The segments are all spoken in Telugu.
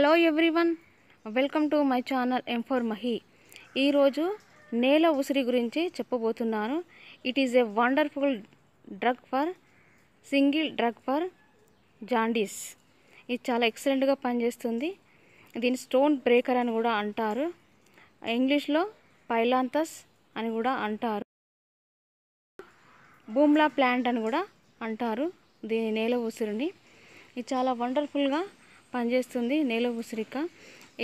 hello everyone welcome to my channel M four Mahi ఈరోజు నేల ఉసిరి గురించి చెప్పబోతున్నాను it is a wonderful drug for single drug for jaundice ఇది చాలా ఎక్సలెంట్గా పనిచేస్తుంది దీని స్టోన్ బ్రేకర్ అని కూడా అంటారు ఇంగ్లీష్లో పైలాంతస్ అని కూడా అంటారు బూమ్లా ప్లాంట్ అని కూడా అంటారు దీని నేల ఉసిరిని ఇది చాలా వండర్ఫుల్గా పనిచేస్తుంది నేల ఉసిరిక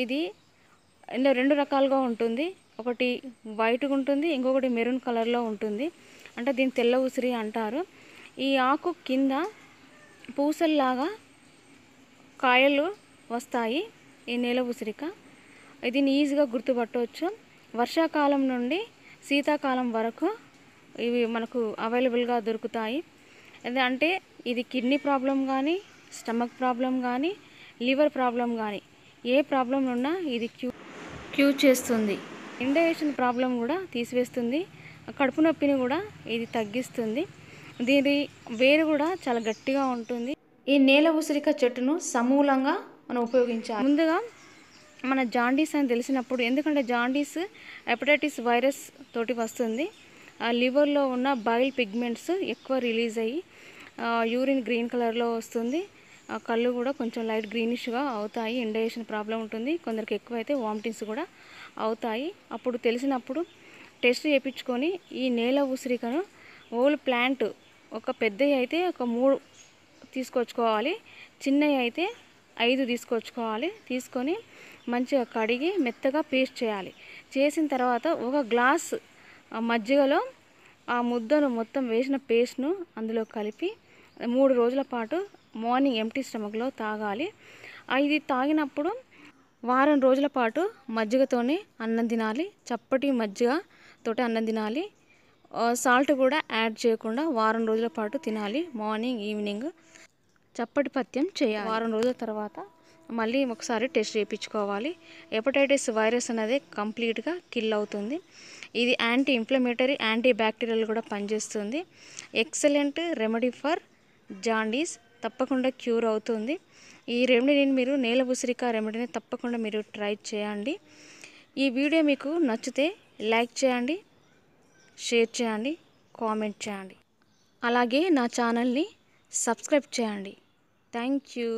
ఇది రెండు రకాలుగా ఉంటుంది ఒకటి వైట్గా ఉంటుంది ఇంకొకటి మెరూన్ కలర్లో ఉంటుంది అంటే దీని తెల్ల ఉసిరి అంటారు ఈ ఆకు కింద పూసల్లాగా కాయలు వస్తాయి ఈ నేల ఉసిరిక దీన్ని ఈజీగా గుర్తుపట్టవచ్చు వర్షాకాలం నుండి శీతాకాలం వరకు ఇవి మనకు అవైలబుల్గా దొరుకుతాయి అంటే ఇది కిడ్నీ ప్రాబ్లం కానీ స్టమక్ ప్రాబ్లం కానీ లివర్ ప్రాబ్లం కానీ ఏ ప్రాబ్లం ఉన్నా ఇది క్యూ క్యూ చేస్తుంది ఇండైజెషన్ ప్రాబ్లం కూడా తీసివేస్తుంది కడుపు నొప్పిని కూడా ఇది తగ్గిస్తుంది దీని వేరు కూడా చాలా గట్టిగా ఉంటుంది ఈ నేల ఉసిరిక చెట్టును సమూలంగా మనం ఉపయోగించాలి ముందుగా మన జాండీస్ అని తెలిసినప్పుడు ఎందుకంటే జాండీస్ హెపటైటిస్ వైరస్ తోటి వస్తుంది లివర్లో ఉన్న బైల్ పిగ్మెంట్స్ ఎక్కువ రిలీజ్ అయ్యి యూరిన్ గ్రీన్ కలర్లో వస్తుంది కళ్ళు కూడా కొంచెం లైట్ గ్రీనిష్గా అవుతాయి ఇండైజేషన్ ప్రాబ్లం ఉంటుంది కొందరికి ఎక్కువైతే వామిటింగ్స్ కూడా అవుతాయి అప్పుడు తెలిసినప్పుడు టెస్ట్ చేయించుకొని ఈ నేల ఉసిరికను ఓల్ ప్లాంట్ ఒక పెద్దవి అయితే ఒక మూడు తీసుకొచ్చుకోవాలి చిన్నవి అయితే ఐదు తీసుకొచ్చుకోవాలి తీసుకొని మంచిగా కడిగి మెత్తగా పేస్ట్ చేయాలి చేసిన తర్వాత ఒక గ్లాస్ మజ్జిగలో ఆ ముద్దను మొత్తం వేసిన పేస్ట్ను అందులో కలిపి మూడు రోజుల పాటు మార్నింగ్ ఎంటీ స్టమక్లో తాగాలి ఇది తాగినప్పుడు వారం రోజుల పాటు మజ్జిగతోనే అన్నం తినాలి చప్పటి మజ్జిగ తోటి అన్నం తినాలి సాల్ట్ కూడా యాడ్ చేయకుండా వారం రోజుల పాటు తినాలి మార్నింగ్ ఈవినింగ్ చప్పటి పత్యం చేయాలి వారం రోజుల తర్వాత మళ్ళీ ఒకసారి టెస్ట్ చేయించుకోవాలి హెపటైటిస్ వైరస్ అనేది కంప్లీట్గా కిల్ అవుతుంది ఇది యాంటీ ఇన్ఫ్లమేటరీ యాంటీ బ్యాక్టీరియల్ కూడా పనిచేస్తుంది ఎక్సలెంట్ రెమెడీ ఫర్ జాండీస్ తప్పకుండా క్యూర్ అవుతుంది ఈ రెమెడీని మీరు నేల ఉసిరిక రెమెడీని తప్పకుండా మీరు ట్రై చేయండి ఈ వీడియో మీకు నచ్చితే లైక్ చేయండి షేర్ చేయండి కామెంట్ చేయండి అలాగే నా ఛానల్ని సబ్స్క్రైబ్ చేయండి థ్యాంక్ యూ